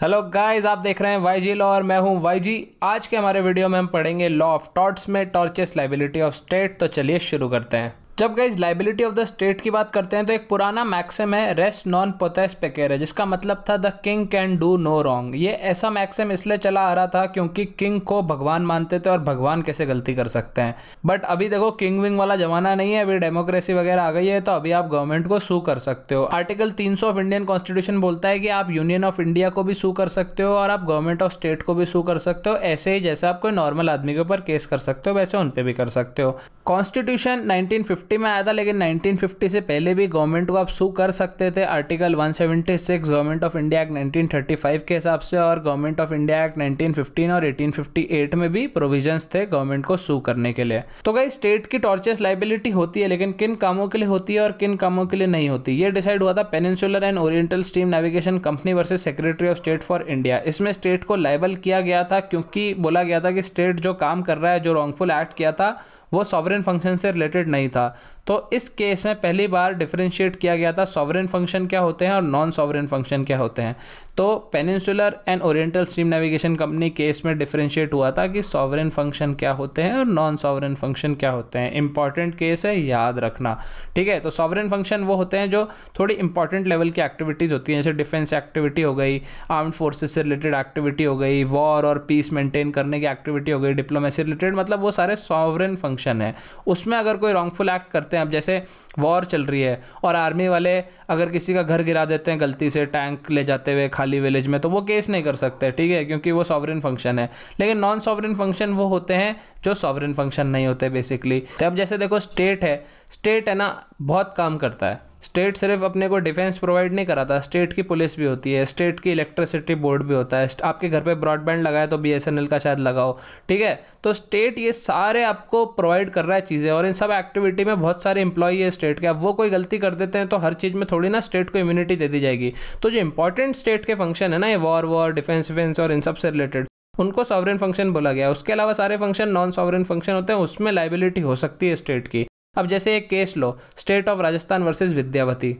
hello guys आप देख रहे हैं वाई जी लॉ और मैं हूं वाई जी आज के हमारे वीडियो में हम पढ़ेंगे लॉ ऑफ टॉर्ट्स में टॉर्चेस लाइबिलिटी ऑफ स्टेट तो चलिए शुरू करते हैं जब गई लाइबिलिटी ऑफ द स्टेट की बात करते हैं तो एक पुराना मैक्सिम है रेस्ट नॉन पोतेस पेकेर है जिसका मतलब था the king can do no wrong ये ऐसा मैक्सिम इसलिए चला आ रहा था क्योंकि किंग को भगवान मानते थे और भगवान कैसे गलती कर सकते हैं बट अभी देखो किंग विंग वाला जमाना नहीं है अभी डेमोक्रेसी वगैरह आ गई है तो अभी आप गवर्नमेंट को सू कर सकते हो आर्टिकल तीन ऑफ इंडियन कॉन्स्टिट्यूशन बोलता है कि आप यूनियन ऑफ इंडिया को भी सू कर सकते हो और आप गवर्नमेंट ऑफ स्टेट को भी सू कर सकते हो ऐसे ही जैसे आप कोई नॉर्मल आदमी के ऊपर केस कर सकते हो वैसे उन पर भी कर सकते हो कॉन्स्टिट्यूशन नाइनटीन 1950 में आया था लेकिन 1950 से पहले भी गवर्नमेंट को आप सू कर सकते थे article 176 government of India act 1935 के हिसाब से और गवर्नमेंट ऑफ इंडिया एक्ट 1915 और 1858 में भी प्रोविजंस थे गवर्नमेंट को सू करने के लिए तो कई स्टेट की टॉर्चेस लाइबिलिटी होती है लेकिन किन कामों के लिए होती है और किन कामों के लिए नहीं होती ये डिसाइड हुआ था peninsular and oriental steam navigation company versus secretary of state for India इसमें स्टेट को लाइबल किया गया था क्योंकि बोला गया था कि स्टेट जो काम कर रहा है जो रॉन्गफुल एक्ट किया था वो सॉवरन फंक्शन से रिलेटेड नहीं था तो इस केस में पहली बार डिफ्रेंशिएट किया गया था सॉवरेन फंक्शन क्या होते हैं और नॉन सॉवरेन फंक्शन क्या होते हैं तो peninsular and oriental stream navigation company case में डिफ्रेंशिएट हुआ था कि सॉवरेन फंक्शन क्या होते हैं और नॉन सॉवरेन फंक्शन क्या होते हैं इंपॉर्टेंट केस है याद रखना ठीक है तो सॉवरेन फंक्शन वो होते हैं जो थोड़ी इंपॉर्टेंट लेवल की एक्टिविटीज़ होती हैं जैसे डिफेंस एक्टिविटी हो गई आर्म्ड फोर्सेज से रिलेटेड एक्टिविटी हो गई वॉर और पीस मेंटेन करने की एक्टिविटी हो गई डिप्लोमेसी रिलेटेड मतलब वो सारे सॉवरेन फंक्शन है उसमें अगर कोई रॉन्गफुल एक्ट करते हैं अब जैसे वॉर चल रही है और आर्मी वाले अगर किसी का घर गिरा देते हैं गलती से टैंक ले जाते हुए खाली विलेज में तो वो केस नहीं कर सकते ठीक है क्योंकि वो सॉवरिन फंक्शन है लेकिन नॉन सॉवरिन फंक्शन वो होते हैं जो सॉवरिन फंक्शन नहीं होते बेसिकली तो अब जैसे देखो स्टेट है स्टेट है ना बहुत काम करता है स्टेट सिर्फ अपने को डिफेंस प्रोवाइड नहीं कराता स्टेट की पुलिस भी होती है स्टेट की इलेक्ट्रिसिटी बोर्ड भी होता है आपके घर पे ब्रॉडबैंड लगाए तो बीएसएनएल का शायद लगाओ ठीक है तो स्टेट ये सारे आपको प्रोवाइड कर रहा है चीज़ें और इन सब एक्टिविटी में बहुत सारे इंप्लॉई है स्टेट के अब वो कोई गलती कर देते हैं तो हर चीज़ में थोड़ी ना स्टेट को इम्यूनिटी दे दी जाएगी तो जो इंपॉर्टेंट स्टेट के फंक्शन है ना ये वॉर वॉर डिफेंस डिफेंस और इन सब से रिलेटेड उनको सॉवरेन फंक्शन बोला गया उसके अलावा सारे फंक्शन नॉन सॉवरेन फंक्शन होते हैं उसमें लाइबिलिटी हो सकती है स्टेट की अब जैसे एक केस लो state of Rajasthan versus Vidyawati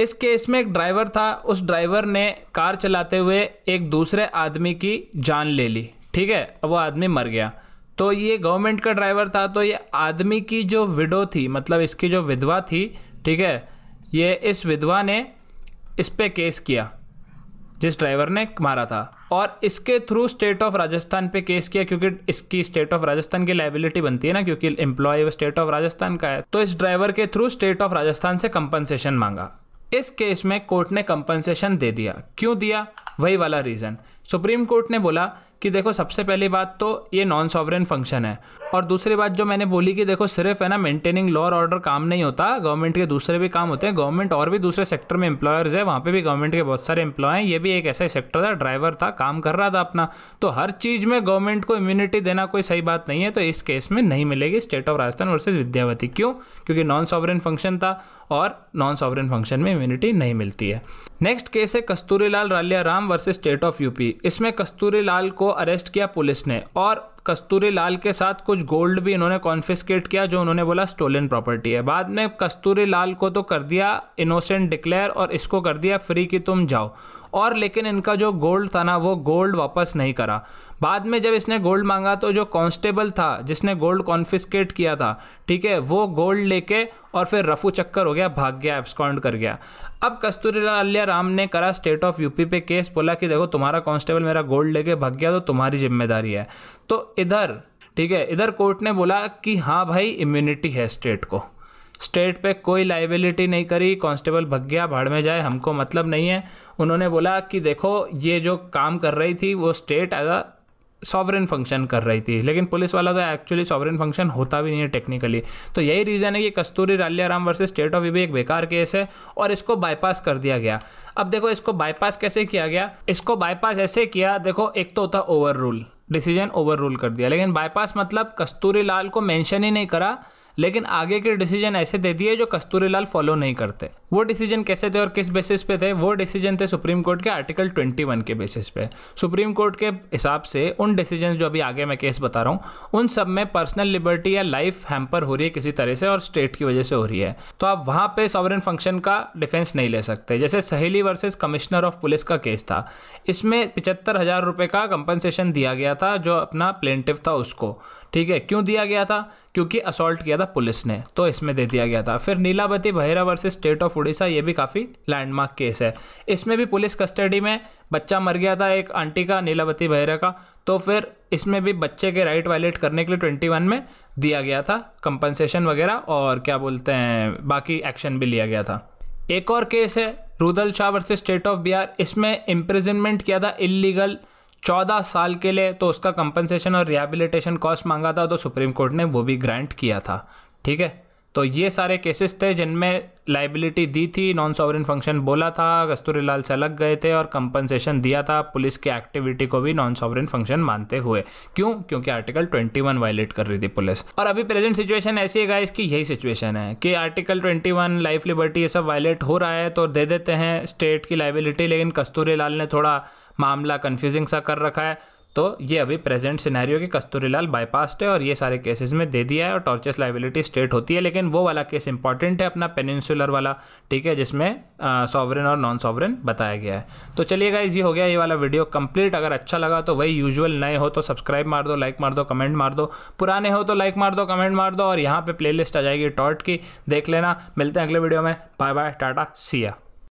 इस केस में एक ड्राइवर था उस ड्राइवर ने कार चलाते हुए एक दूसरे आदमी की जान ले ली ठीक है अब वो आदमी मर गया तो ये गवर्नमेंट का ड्राइवर था तो ये आदमी की जो विडो थी मतलब इसकी जो विधवा थी ठीक है ये इस विधवा ने इस पर केस किया जिस ड्राइवर ने मारा था और इसके थ्रू स्टेट ऑफ राजस्थान पे केस किया क्योंकि इसकी स्टेट ऑफ राजस्थान की लाइबिलिटी बनती है ना क्योंकि एम्प्लॉय स्टेट ऑफ राजस्थान का है तो इस ड्राइवर के थ्रू स्टेट ऑफ राजस्थान से कंपनसेशन मांगा इस केस में कोर्ट ने कंपनसेशन दे दिया क्यों दिया वही वाला रीज़न सुप्रीम कोर्ट ने बोला कि देखो सबसे पहली बात तो ये नॉन सॉवरेन फंक्शन है और दूसरी बात जो मैंने बोली कि देखो सिर्फ है ना मेंटेनिंग लॉ और ऑर्डर काम नहीं होता गवर्नमेंट के दूसरे भी काम होते हैं गवर्नमेंट और भी दूसरे सेक्टर में एम्प्लॉयर्स है वहाँ पे भी गवर्नमेंट के बहुत सारे एम्प्लॉय हैं ये भी एक ऐसा सेक्टर था ड्राइवर था काम कर रहा था अपना तो हर चीज़ में गवर्नमेंट को इम्यूनिटी देना कोई सही बात नहीं है तो इस केस में नहीं मिलेगी state of Rajasthan versus Vidyawati क्यों क्योंकि नॉन सॉवरेन फंक्शन था और नॉन सॉवरेन फंक्शन में इम्यूनिटी नहीं मिलती है नेक्स्ट केस है Kasturilal Ralia Ram versus state of UP इसमें कस्तूरीलाल को अरेस्ट किया पुलिस ने और कस्तूरी लाल के साथ कुछ गोल्ड भी इन्होंने कॉन्फिस्केट किया जो उन्होंने बोला स्टोलन प्रॉपर्टी है बाद में कस्तूरी लाल को तो कर दिया इनोसेंट डिक्लेयर और इसको कर दिया फ्री कि तुम जाओ और लेकिन इनका जो गोल्ड था ना वो गोल्ड वापस नहीं करा बाद में जब इसने गोल्ड मांगा तो जो कांस्टेबल था जिसने गोल्ड कॉन्फिस्केट किया था ठीक है वो गोल्ड लेके और फिर रफू चक्कर हो गया भाग गया एब्सकॉन्ड कर गया अब कस्तूरी लाल राम ने करा स्टेट ऑफ यूपी पे केस बोला कि देखो तुम्हारा कांस्टेबल मेरा गोल्ड लेके भाग गया तो तुम्हारी जिम्मेदारी है तो इधर ठीक है इधर कोर्ट ने बोला कि हाँ भाई इम्यूनिटी है स्टेट को स्टेट पे कोई लाइबिलिटी नहीं करी कांस्टेबल भग गया भाड़ में जाए हमको मतलब नहीं है उन्होंने बोला कि देखो ये जो काम कर रही थी वो state as a sovereign function कर रही थी लेकिन पुलिस वाला तो एक्चुअली सॉवरेन फंक्शन होता भी नहीं है टेक्निकली तो यही रीज़न है कि Kasturi Ralyaram versus state of EB एक बेकार केस है और इसको बाईपास कर दिया गया अब देखो इसको बाईपास कैसे किया गया इसको बाईपास ऐसे किया देखो एक तो होता overrule decision overrule कर दिया लेकिन बाईपास मतलब कस्तूरी लाल को मेंशन ही नहीं करा लेकिन आगे के डिसीजन ऐसे दे दिए जो लाल फॉलो नहीं करते वो डिसीजन कैसे थे और किस बेसिस पे थे वो डिसीजन थे सुप्रीम कोर्ट के आर्टिकल 21 के बेसिस पे सुप्रीम कोर्ट के हिसाब से उन डिसीजन जो अभी आगे मैं केस बता रहा हूँ उन सब में पर्सनल लिबर्टी या लाइफ हैम्पर हो रही है किसी तरह से और स्टेट की वजह से हो रही है तो आप वहाँ पे सॉवरन फंक्शन का डिफेंस नहीं ले सकते जैसे Saheli versus commissioner of police का केस था इसमें पिचहत्तर हज़ार रुपये का कंपनसेशन दिया गया था जो अपना प्लेंटिव था उसको ठीक है क्यों दिया गया था क्योंकि असोल्ट किया था पुलिस ने तो इसमें दे दिया गया था फिर नीलावती भैरा वर्सेज स्टेट ऑफ उड़ीसा ये भी काफ़ी लैंडमार्क केस है इसमें भी पुलिस कस्टडी में बच्चा मर गया था एक आंटी का नीलावती भैरा का तो फिर इसमें भी बच्चे के राइट वायलेट करने के लिए ट्वेंटी वन में दिया गया था कंपनसेशन वगैरह और क्या बोलते हैं बाकी एक्शन भी लिया गया था एक और केस है Rudal Shah versus state of Bihar इसमें इम्प्रिजनमेंट किया था इलीगल चौदह साल के लिए तो उसका कंपनसेशन और रिहेबिलिटेशन कॉस्ट मांगा था तो सुप्रीम कोर्ट ने वो भी ग्रांट किया था ठीक है तो ये सारे केसेस थे जिनमें लाइबिलिटी दी थी नॉन सॉवरिन फंक्शन बोला था कस्तूरी लाल अलग गए थे और कंपनसेशन दिया था पुलिस की एक्टिविटी को भी नॉन सॉवरिन फंक्शन मानते हुए क्यों क्योंकि आर्टिकल 21 वायलेट कर रही थी पुलिस और अभी प्रेजेंट सिचुएशन ऐसी है गाइस कि यही सिचुएशन है कि आर्टिकल 21 लाइफ लिबर्टी ये सब वायलेट हो रहा है तो दे देते हैं स्टेट की लाइबिलिटी लेकिन कस्तूरी लाल ने थोड़ा मामला कन्फ्यूजिंग सा कर रखा है तो ये अभी प्रेजेंट सिनेरियो के कस्तूरीलाल बाईपास्ट है और ये सारे केसेस में दे दिया है और टॉर्चेस लाइबिलिटी स्टेट होती है लेकिन वो वाला केस इंपॉर्टेंट है अपना पेनिनसुलर वाला ठीक है जिसमें सॉवरन और नॉन सॉवरन बताया गया है तो चलिए गाइज ये हो गया ये वाला वीडियो कंप्लीट अगर अच्छा लगा तो वही यूजुअल नए हो तो सब्सक्राइब मार दो लाइक मार दो कमेंट मार दो पुराने हो तो लाइक मार दो कमेंट मार दो और यहाँ पर प्ले आ जाएगी टॉर्ट की देख लेना मिलते हैं अगले वीडियो में बाय बाय टाटा सिया